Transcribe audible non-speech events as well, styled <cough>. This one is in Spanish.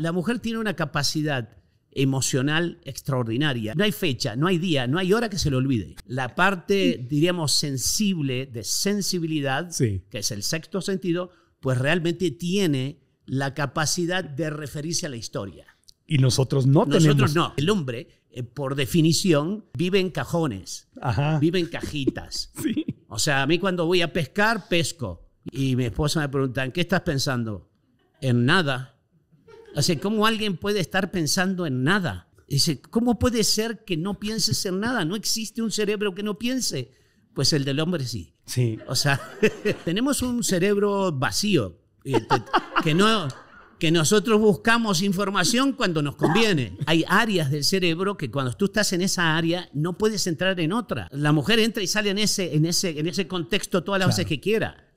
La mujer tiene una capacidad emocional extraordinaria. No hay fecha, no hay día, no hay hora que se le olvide. La parte, diríamos, sensible de sensibilidad, que es el sexto sentido, pues realmente tiene la capacidad de referirse a la historia. Y nosotros no tenemos. Nosotros no. El hombre, eh, por definición, vive en cajones, Ajá. vive en cajitas. <laughs> sí. O sea, a mí cuando voy a pescar, pesco. Y mi esposa me pregunta, ¿en qué estás pensando? En nada. O sea, ¿cómo alguien puede estar pensando en nada? Dice, ¿cómo puede ser que no pienses en nada? No existe un cerebro que no piense. Pues el del hombre sí. Sí. O sea, <laughs> tenemos un cerebro vacío que no que nosotros buscamos información cuando nos conviene. Hay áreas del cerebro que cuando tú estás en esa área no puedes entrar en otra. La mujer entra y sale en ese en ese en ese contexto todas las veces que quiera.